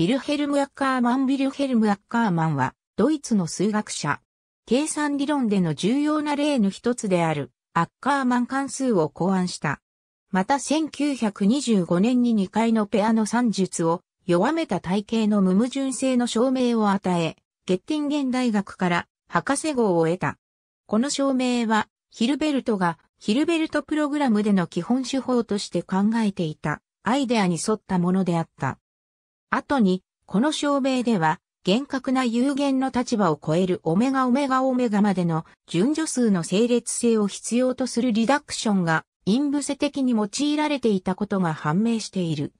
ビルヘルム・アッカーマン・ビルヘルム・アッカーマンは、ドイツの数学者。計算理論での重要な例の一つである、アッカーマン関数を考案した。また1925年に2回のペアの算術を弱めた体系の無矛盾性の証明を与え、ゲッティンゲン大学から博士号を得た。この証明は、ヒルベルトがヒルベルトプログラムでの基本手法として考えていたアイデアに沿ったものであった。後に、この証明では、厳格な有限の立場を超えるオメガオメガオメガまでの順序数の整列性を必要とするリダクションが、陰伏せ的に用いられていたことが判明している。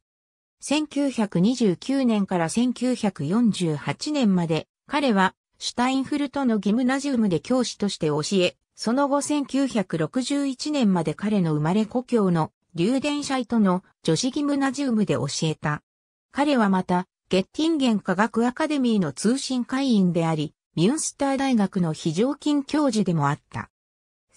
1929年から1948年まで、彼は、シュタインフルトのギムナジウムで教師として教え、その後1961年まで彼の生まれ故郷の、流電イトの女子ギムナジウムで教えた。彼はまた、ゲッティンゲン科学アカデミーの通信会員であり、ミュンスター大学の非常勤教授でもあった。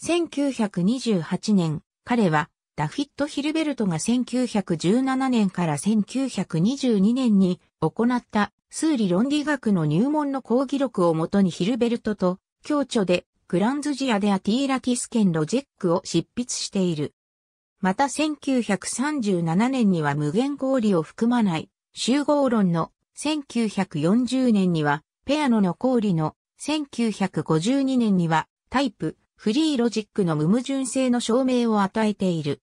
1928年、彼は、ダフィット・ヒルベルトが1917年から1922年に行った数理論理学の入門の講義録をもとにヒルベルトと共著でグランズジアでアティーラティスケンロジェックを執筆している。また1937年には無限氷を含まない集合論の1940年には、ペアノの氷の1952年には、タイプ、フリーロジックの無矛盾性の証明を与えている。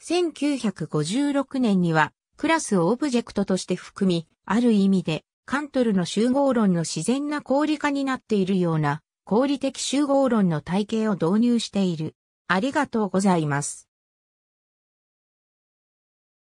1956年には、クラスをオブジェクトとして含み、ある意味で、カントルの集合論の自然な氷化になっているような、氷的集合論の体系を導入している。ありがとうございます。